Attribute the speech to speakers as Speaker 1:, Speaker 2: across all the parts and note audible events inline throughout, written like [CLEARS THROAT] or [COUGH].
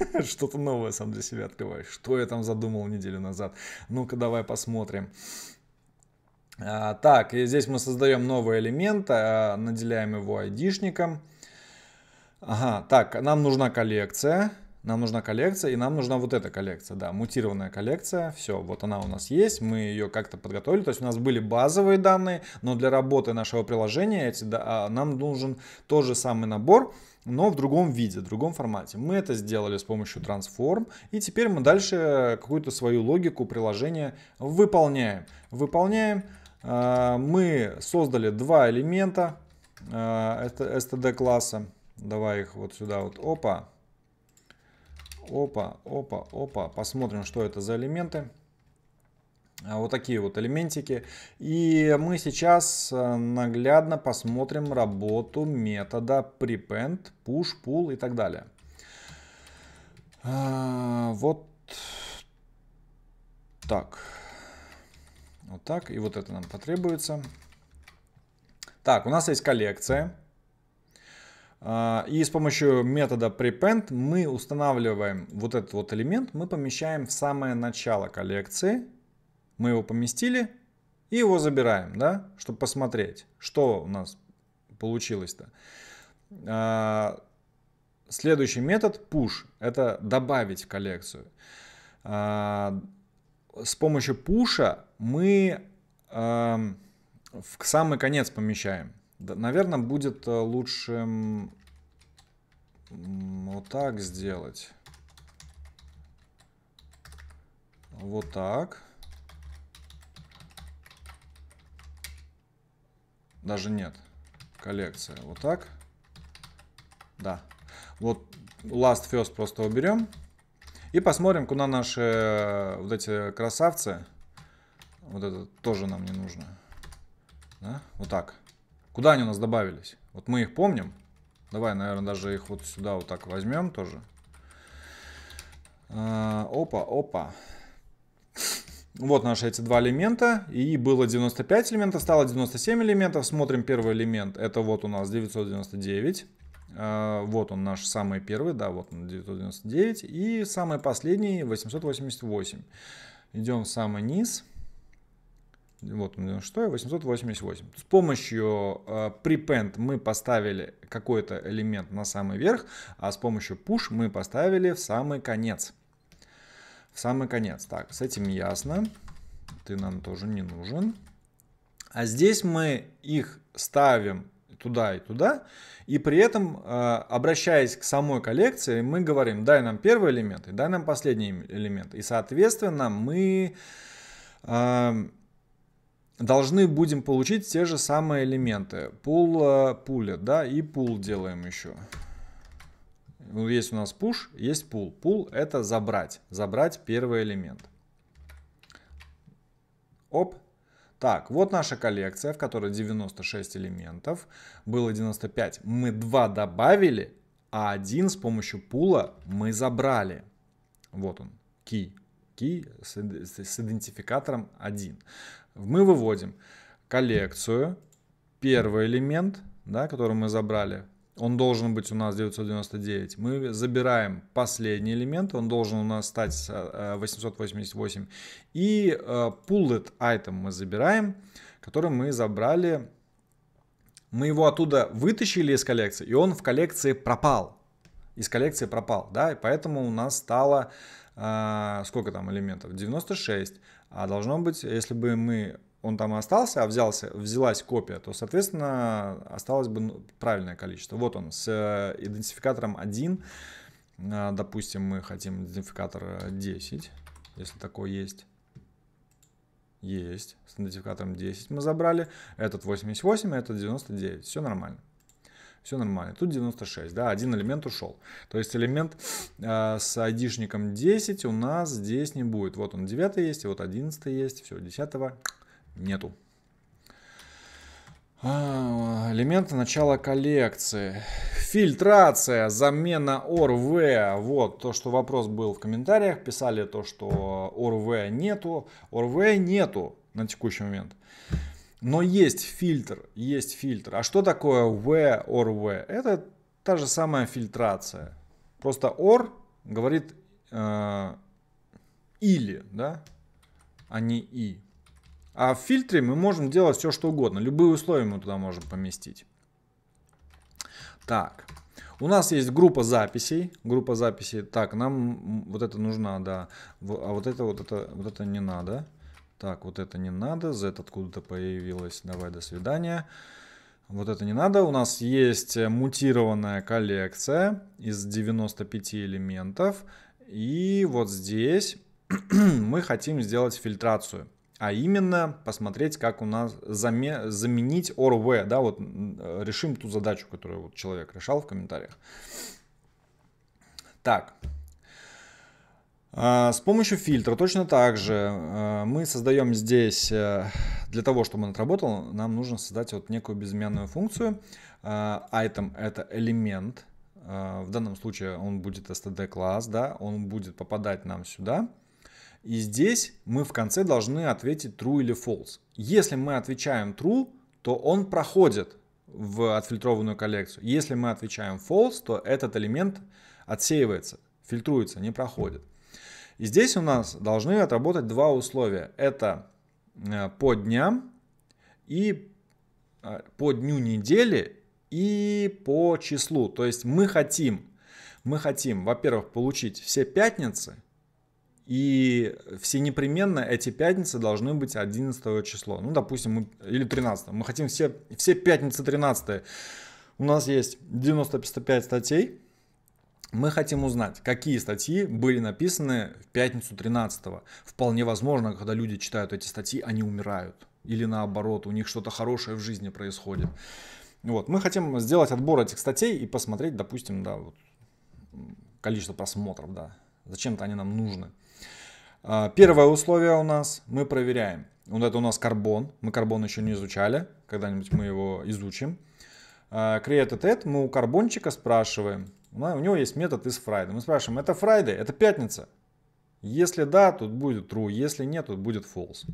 Speaker 1: [LAUGHS] что-то новое сам для себя открываешь. Что я там задумал неделю назад? Ну-ка, давай посмотрим. А, так, и здесь мы создаем новый элемент, а, наделяем его айдишником. Ага, так, нам нужна коллекция. Нам нужна коллекция, и нам нужна вот эта коллекция, да, мутированная коллекция. Все, вот она у нас есть, мы ее как-то подготовили. То есть у нас были базовые данные, но для работы нашего приложения эти, да, а, нам нужен тот же самый набор, но в другом виде, в другом формате. Мы это сделали с помощью Transform, и теперь мы дальше э, какую-то свою логику приложения выполняем. Выполняем, э, мы создали два элемента э, STD класса. Давай их вот сюда вот, опа, опа, опа, опа. Посмотрим, что это за элементы. А, вот такие вот элементики. И мы сейчас э, наглядно посмотрим работу метода prepend, push, pull и так далее. А, вот так. Вот так. И вот это нам потребуется. Так, у нас есть коллекция. А, и с помощью метода prepend мы устанавливаем вот этот вот элемент, мы помещаем в самое начало коллекции. Мы его поместили и его забираем, да, чтобы посмотреть, что у нас получилось-то. А, следующий метод push – это добавить в коллекцию. А, с помощью пуша мы в самый конец помещаем да, наверное, будет э, лучше вот так сделать. Вот так. Даже нет. Коллекция. Вот так. Да. Вот last first просто уберем. И посмотрим, куда наши э, вот эти красавцы. Вот это тоже нам не нужно. Да? Вот так. Куда они у нас добавились? Вот мы их помним. Давай, наверное, даже их вот сюда вот так возьмем тоже. А, опа, опа. Вот наши эти два элемента. И было 95 элементов, стало 97 элементов. Смотрим первый элемент. Это вот у нас 999. А, вот он наш самый первый, да, вот он 999. И самый последний 888. Идем в самый низ. Вот у ну, меня что, 888. С помощью э, prepend мы поставили какой-то элемент на самый верх, а с помощью push мы поставили в самый конец. В самый конец. Так, с этим ясно. Ты нам тоже не нужен. А здесь мы их ставим туда и туда. И при этом, э, обращаясь к самой коллекции, мы говорим, дай нам первый элемент и дай нам последний элемент. И, соответственно, мы э, должны будем получить те же самые элементы. Пул пуля, э, да, и пул делаем еще. Ну, есть у нас push, есть пул. Пул это забрать, забрать первый элемент. Оп. Так, вот наша коллекция, в которой 96 элементов. Было 95. Мы 2 добавили, а один с помощью пула мы забрали. Вот он, key. Key с, с, с идентификатором 1. Мы выводим коллекцию, первый элемент, да, который мы забрали, он должен быть у нас 999. Мы забираем последний элемент, он должен у нас стать 888. Э, э, и pulled э, item мы забираем, который мы забрали. Мы его оттуда вытащили из коллекции, и он в коллекции пропал. Из коллекции пропал, да, и поэтому у нас стало сколько там элементов? 96. А должно быть, если бы мы он там остался, а взялся, взялась копия, то, соответственно, осталось бы ну, правильное количество. Вот он, с э, идентификатором 1, а, допустим, мы хотим идентификатор 10, э, если такой есть. Есть, с идентификатором 10 мы забрали, этот 88, а этот 99, все нормально все нормально. Тут 96, да, один элемент ушел. То есть элемент э, с айдишником 10 у нас здесь не будет. Вот он 9 есть, вот 11 есть, все, 10 нету. А, Элементы начала коллекции. Фильтрация, замена ОРВ. Вот то, что вопрос был в комментариях. Писали то, что ОРВ нету. ОРВ нету на текущий момент. Но есть фильтр, есть фильтр. А что такое V or V? Это та же самая фильтрация. Просто or говорит э, или, да, а не и. А в фильтре мы можем делать все, что угодно. Любые условия мы туда можем поместить. Так, у нас есть группа записей. Группа записей. Так, нам вот это нужно, да. А вот это, вот это, вот это не надо. Так, вот это не надо. Z откуда-то появилась. Давай, до свидания. Вот это не надо. У нас есть э, мутированная коллекция из 95 элементов. И вот здесь [CLEARS THROAT] мы хотим сделать фильтрацию. А именно посмотреть, как у нас заме- заменить ORV. Да, вот э, решим ту задачу, которую вот человек решал в комментариях. Так, а, с помощью фильтра точно так же а, мы создаем здесь, э, для того, чтобы он отработал, нам нужно создать вот некую безымянную функцию. А, item — это элемент. В данном случае он будет std-класс, да, он будет попадать нам сюда. И здесь мы в конце должны ответить true или false. Если мы отвечаем true, то он проходит в отфильтрованную коллекцию. Если мы отвечаем false, то этот элемент отсеивается, фильтруется, не проходит. И здесь у нас должны отработать два условия. Это э, по дням и э, по дню недели и по числу. То есть мы хотим, мы хотим, во-первых, получить все пятницы, и все непременно эти пятницы должны быть 11 число. Ну, допустим, мы, или 13. Мы хотим все, все пятницы 13. У нас есть 95 статей, мы хотим узнать, какие статьи были написаны в пятницу 13-го. Вполне возможно, когда люди читают эти статьи, они умирают. Или наоборот, у них что-то хорошее в жизни происходит. Вот. Мы хотим сделать отбор этих статей и посмотреть, допустим, да, вот, количество просмотров, да. Зачем-то они нам нужны. А, первое условие у нас, мы проверяем. Вот это у нас карбон. Мы карбон еще не изучали. Когда-нибудь мы его изучим. А, create a Ad мы у карбончика спрашиваем, у него есть метод из Фрайда. Мы спрашиваем, это Фрайда? это пятница? Если да, тут будет true, если нет, тут будет false.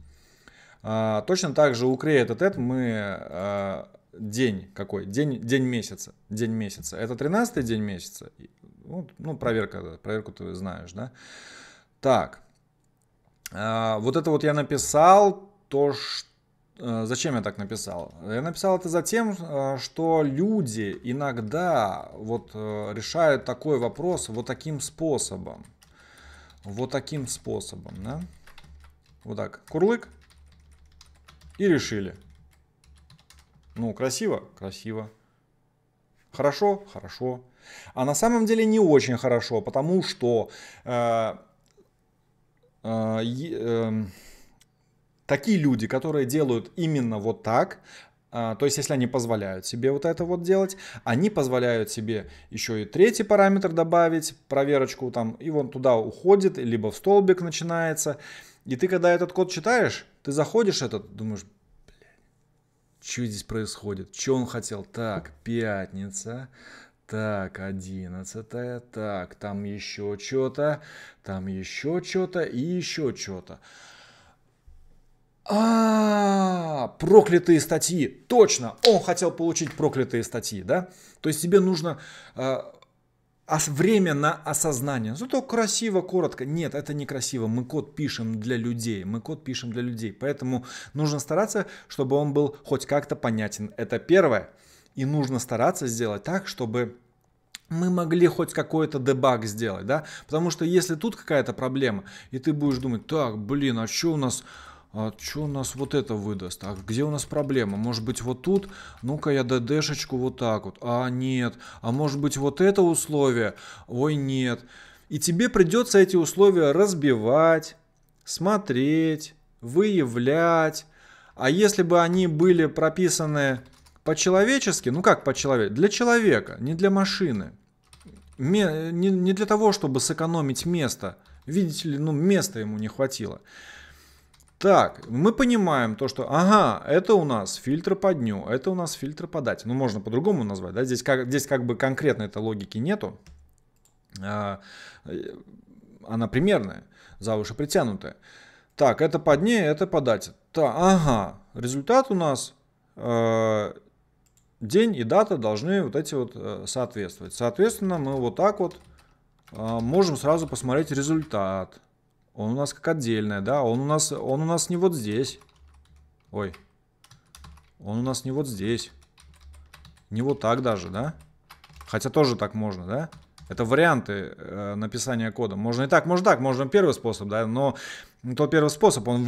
Speaker 1: А, точно так же у create этот мы а, день какой? День, день месяца. День месяца. Это 13 день месяца. Ну, ну проверка, проверку ты знаешь, да? Так. А, вот это вот я написал то, что Э, зачем я так написал? Я написал это за тем, э, что люди иногда вот э, решают такой вопрос вот таким способом. Вот таким способом, да? Вот так, курлык и решили. Ну, красиво? Красиво. Хорошо? Хорошо. А на самом деле не очень хорошо, потому что... Э, э, э, такие люди, которые делают именно вот так, а, то есть если они позволяют себе вот это вот делать, они позволяют себе еще и третий параметр добавить, проверочку там, и вон туда уходит, либо в столбик начинается. И ты когда этот код читаешь, ты заходишь этот, думаешь, что здесь происходит, что он хотел. Так, пятница, так, одиннадцатая, так, там еще что-то, там еще что-то и еще что-то а, проклятые статьи. Точно, он хотел получить проклятые статьи, да? То есть тебе нужно э, время на осознание. Зато красиво, коротко. Нет, это некрасиво. Мы код пишем для людей. Мы код пишем для людей. Поэтому нужно стараться, чтобы он был хоть как-то понятен. Это первое. И нужно стараться сделать так, чтобы мы могли хоть какой-то дебаг сделать, да? Потому что если тут какая-то проблема, и ты будешь думать, так, блин, а что у нас а, что у нас вот это выдаст? А где у нас проблема? Может быть вот тут? Ну-ка я ДДшечку вот так вот. А нет. А может быть вот это условие? Ой нет. И тебе придется эти условия разбивать, смотреть, выявлять. А если бы они были прописаны по-человечески, ну как по-человечески, для человека, не для машины, не, не для того, чтобы сэкономить место. Видите ли, ну места ему не хватило. Так, мы понимаем то, что, ага, это у нас фильтр по дню, это у нас фильтр по дате. Ну, можно по-другому назвать, да, здесь как, здесь как бы конкретно этой логики нету. А, э, она примерная, за уши притянутая. Так, это по дне, это по дате. Та, ага, результат у нас э, день и дата должны вот эти вот э, соответствовать. Соответственно, мы вот так вот э, можем сразу посмотреть результат. Он у нас как отдельная, да? Он у нас, он у нас не вот здесь. Ой. Он у нас не вот здесь. Не вот так даже, да? Хотя тоже так можно, да? Это варианты э, написания кода. Можно и так, можно так, можно первый способ, да, но тот первый способ, он,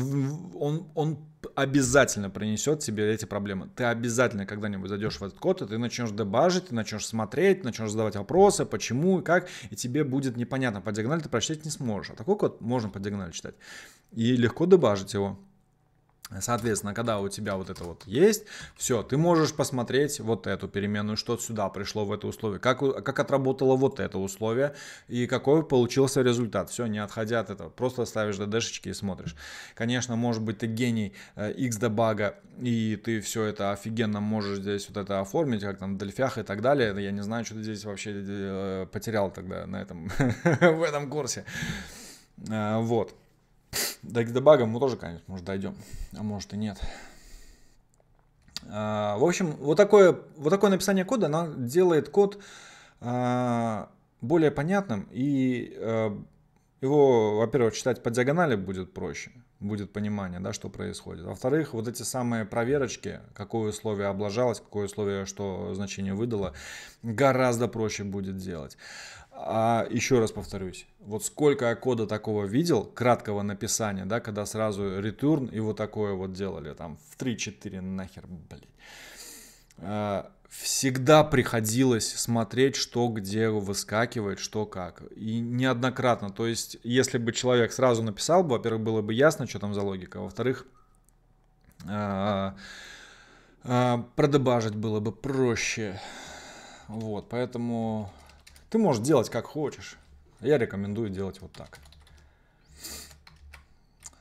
Speaker 1: он, он обязательно принесет тебе эти проблемы. Ты обязательно когда-нибудь зайдешь в этот код, и ты начнешь дебажить, ты начнешь смотреть, начнешь задавать вопросы, почему и как, и тебе будет непонятно. По диагонали ты прочитать не сможешь. А такой код можно по диагонали читать. И легко дебажить его. Соответственно, когда у тебя вот это вот есть, все, ты можешь посмотреть вот эту переменную, что сюда пришло в это условие, как, как отработало вот это условие и какой получился результат. Все, не отходя от этого, просто ставишь ДДшечки и смотришь. Конечно, может быть, ты гений э, X-дебага, и ты все это офигенно можешь здесь вот это оформить, как там в Дельфях и так далее. Я не знаю, что ты здесь вообще э, потерял тогда на этом, [LAUGHS] в этом курсе. Э, вот. Да, к дебагам мы тоже, конечно, может, дойдем, а может и нет. А, в общем, вот такое, вот такое написание кода, оно делает код а, более понятным и а, его, во-первых, читать по диагонали будет проще, будет понимание, да, что происходит. Во-вторых, вот эти самые проверочки, какое условие облажалось, какое условие, что значение выдало, гораздо проще будет делать. А еще раз повторюсь, вот сколько я кода такого видел, краткого написания, да, когда сразу return и вот такое вот делали, там в 3-4 нахер, блин. А, всегда приходилось смотреть, что где выскакивает, что как. И неоднократно. То есть, если бы человек сразу написал, бы, во-первых, было бы ясно, что там за логика. А во-вторых, а, продебажить было бы проще. Вот, поэтому ты можешь делать как хочешь. Я рекомендую делать вот так.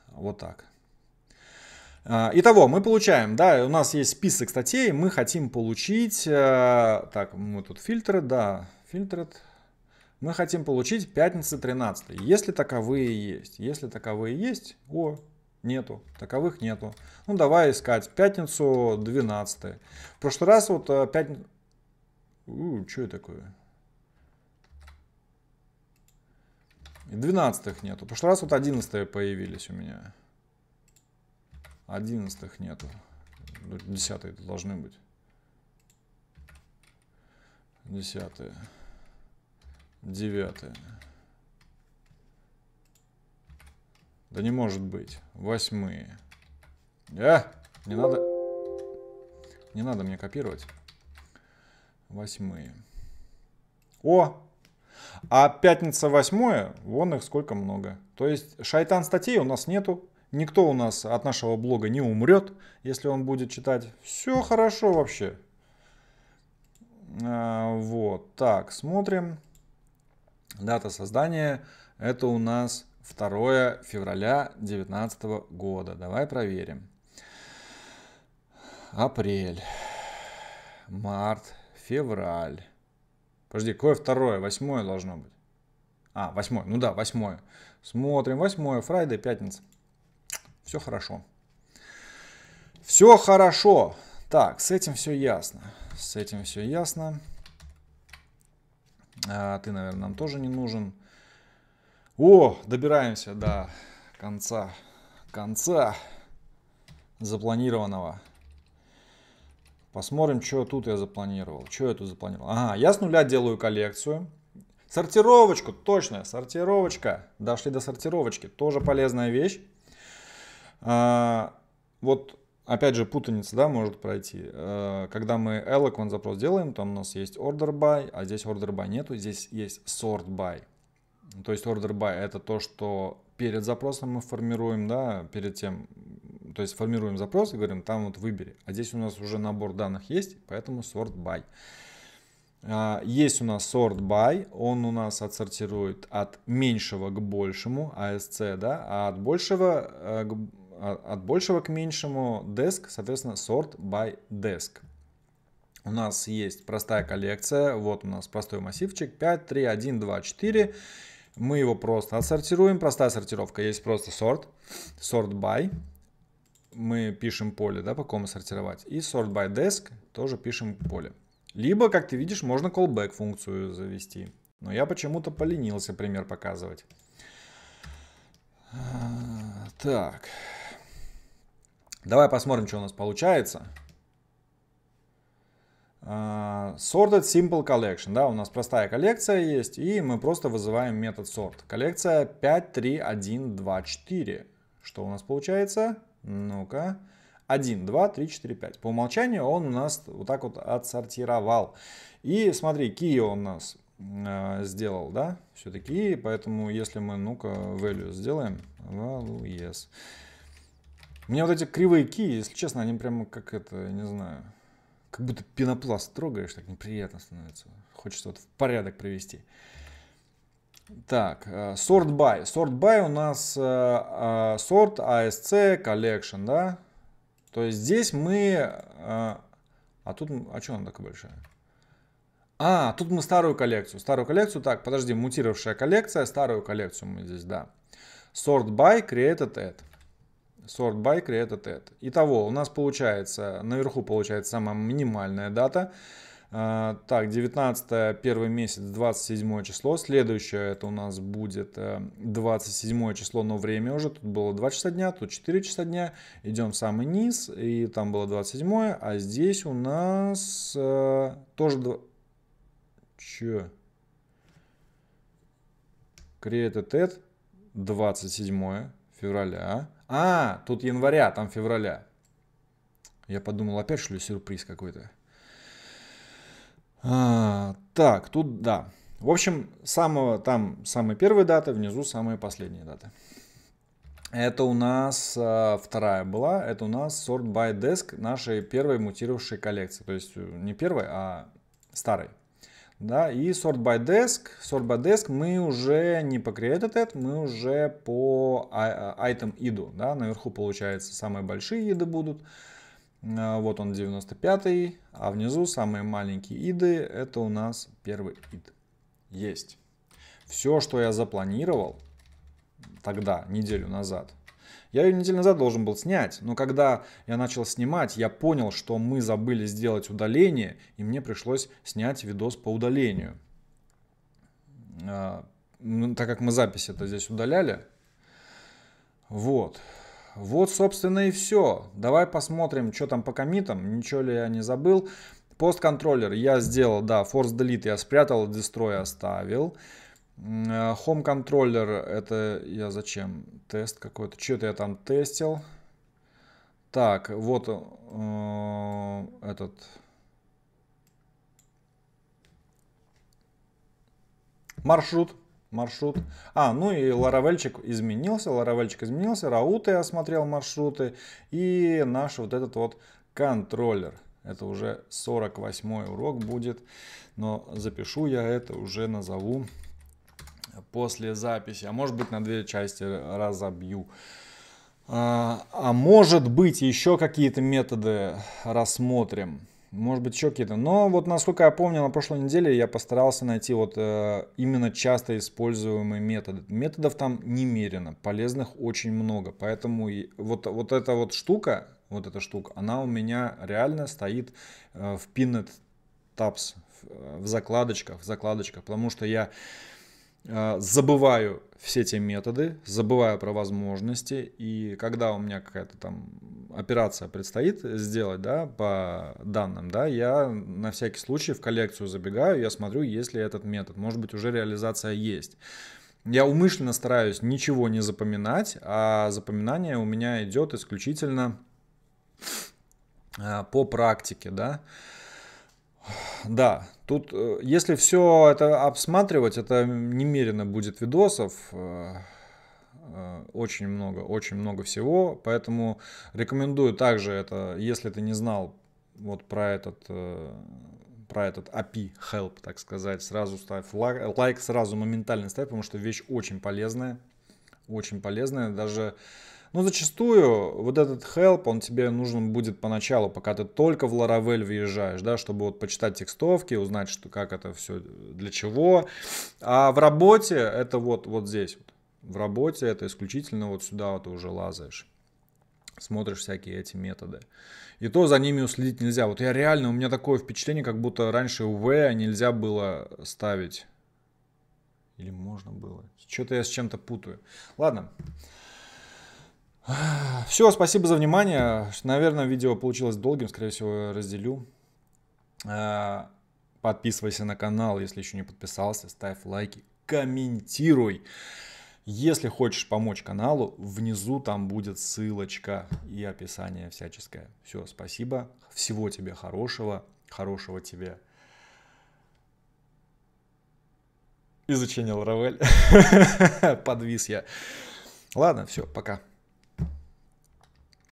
Speaker 1: Вот так. А, итого, мы получаем, да, у нас есть список статей, мы хотим получить, э, так, мы тут фильтры, да, фильтры, мы хотим получить пятница 13, если таковые есть, если таковые есть, о, нету, таковых нету, ну давай искать пятницу 12, в прошлый раз вот э, пятница, что это такое, И 12 нету. В прошлый раз вот 11 появились у меня. 11 нету. 10 должны быть. 10. 9. Да не может быть. Восьмые. Э, Не надо... Не надо мне копировать. Восьмые. О! А пятница восьмое, вон их сколько много. То есть шайтан статей у нас нету, никто у нас от нашего блога не умрет, если он будет читать. Все хорошо вообще. А, вот, так, смотрим. Дата создания это у нас 2 февраля 2019 года. Давай проверим. Апрель, март, февраль. Подожди, какое второе? Восьмое должно быть. А, восьмое. Ну да, восьмое. Смотрим. Восьмое. Фрайдей, пятница. Все хорошо. Все хорошо. Так, с этим все ясно. С этим все ясно. А, ты, наверное, нам тоже не нужен. О, добираемся до конца. Конца запланированного Посмотрим, что тут я запланировал. Что я тут запланировал? Ага, я с нуля делаю коллекцию. Сортировочку, точно, сортировочка. Дошли до сортировочки, тоже полезная вещь. А, вот, опять же, путаница, да, может пройти. А, когда мы eloquent запрос делаем, там у нас есть order by, а здесь order by нету, здесь есть sort by. То есть order by это то, что перед запросом мы формируем, да, перед тем, то есть формируем запрос и говорим, там вот выбери. А здесь у нас уже набор данных есть, поэтому sort by. А, есть у нас sort by, он у нас отсортирует от меньшего к большему, ASC, а да, а от большего э, к, а, от большего к меньшему desk, соответственно, sort by desk. У нас есть простая коллекция, вот у нас простой массивчик 5, 3, 1, 2, 4. Мы его просто отсортируем, простая сортировка, есть просто sort, sort by, мы пишем поле, да, по кому сортировать. И sort by desk тоже пишем поле. Либо, как ты видишь, можно callback функцию завести. Но я почему-то поленился пример показывать. А, так. Давай посмотрим, что у нас получается. А, sorted Simple Collection. Да, у нас простая коллекция есть, и мы просто вызываем метод sort. Коллекция 53124. Что у нас получается? Ну-ка. 1, 2, 3, 4, 5. По умолчанию он у нас вот так вот отсортировал. И смотри, key он у нас э, сделал, да, все-таки. Поэтому если мы, ну-ка, value сделаем, value yes. Мне вот эти кривые ки, если честно, они прямо как это, не знаю, как будто пенопласт трогаешь, так неприятно становится. Хочется вот в порядок привести. Так, э, sort by. Sort by у нас э, э, sort ASC collection, да? То есть здесь мы... А тут... А что она такая большая? А, тут мы старую коллекцию. Старую коллекцию... Так, подожди, мутировавшая коллекция. Старую коллекцию мы здесь, да. Sort by created at. Sort by created at. Итого, у нас получается... Наверху получается самая минимальная Дата. А, так, 19 первый месяц, 27 число. Следующее это у нас будет 27 э, число, но время уже. Тут было 2 часа дня, тут 4 часа дня. Идем в самый низ, и там было 27, а здесь у нас э, тоже... 2... Че? Created at 27 февраля. А, тут января, там февраля. Я подумал, опять что ли сюрприз какой-то. А, так, тут да. В общем, самого, там самые первые даты, внизу самые последние даты. Это у нас а, вторая была, это у нас Sort by Desk нашей первой мутировавшей коллекции. То есть э, не первой, а старой. Да, и Sort by Desk, Sort by Desk мы уже не по Created, мы уже по а, а, Item ID. Да, наверху получается самые большие еды будут. А, вот он 95-й, а внизу самые маленькие иды, это у нас первый ид. Есть. Все, что я запланировал тогда, неделю назад, я ее неделю назад должен был снять, но когда я начал снимать, я понял, что мы забыли сделать удаление, и мне пришлось снять видос по удалению. А, так как мы запись это здесь удаляли. Вот. Вот, собственно, и все. Давай посмотрим, что там по комитам, ничего ли я не забыл. Пост-контроллер я сделал, да, force delete я спрятал, destroy оставил. Э, Home контроллер это я зачем? Тест какой-то. Что-то я там тестил. Так, вот э, этот. Маршрут маршрут. А, ну и ларавельчик изменился, ларавельчик изменился, рауты осмотрел маршруты и наш вот этот вот контроллер. Это уже 48 урок будет, но запишу я это уже назову после записи. А может быть на две части разобью. А, а может быть еще какие-то методы рассмотрим может быть, еще какие-то. Но вот, насколько я помню, на прошлой неделе я постарался найти вот э, именно часто используемые методы. Методов там немерено, полезных очень много. Поэтому и вот, вот эта вот штука, вот эта штука, она у меня реально стоит э, в Pinned Tabs, э, в закладочках, в закладочках, потому что я а, забываю все эти методы, забываю про возможности, и когда у меня какая-то там операция предстоит сделать, да, по данным, да, я на всякий случай в коллекцию забегаю, я смотрю, есть ли этот метод, может быть, уже реализация есть. Я умышленно стараюсь ничего не запоминать, а запоминание у меня идет исключительно а, по практике, да, да, тут, э, если все это обсматривать, это немерено будет видосов, э, э, очень много, очень много всего, поэтому рекомендую также это, если ты не знал вот про этот про этот API help, так сказать, сразу ставь лайк, лайк сразу моментально ставь, потому что вещь очень полезная, очень полезная, даже но ну, зачастую вот этот help, он тебе нужен будет поначалу, пока ты только в Laravel въезжаешь, да, чтобы вот почитать текстовки, узнать, что, как это все, для чего. А в работе это вот, вот здесь. Вот. В работе это исключительно вот сюда вот ты уже лазаешь смотришь всякие эти методы. И то за ними уследить нельзя. Вот я реально, у меня такое впечатление, как будто раньше V нельзя было ставить. Или можно было. Что-то я с чем-то путаю. Ладно. [SIGHS] Все, спасибо за внимание. Наверное, видео получилось долгим, скорее всего, разделю. А, подписывайся на канал, если еще не подписался, ставь лайки, комментируй. Если хочешь помочь каналу, внизу там будет ссылочка и описание всяческое. Все, спасибо. Всего тебе хорошего. Хорошего тебе изучение Ларавель. [LAUGHS] Подвис я. Ладно, все, пока.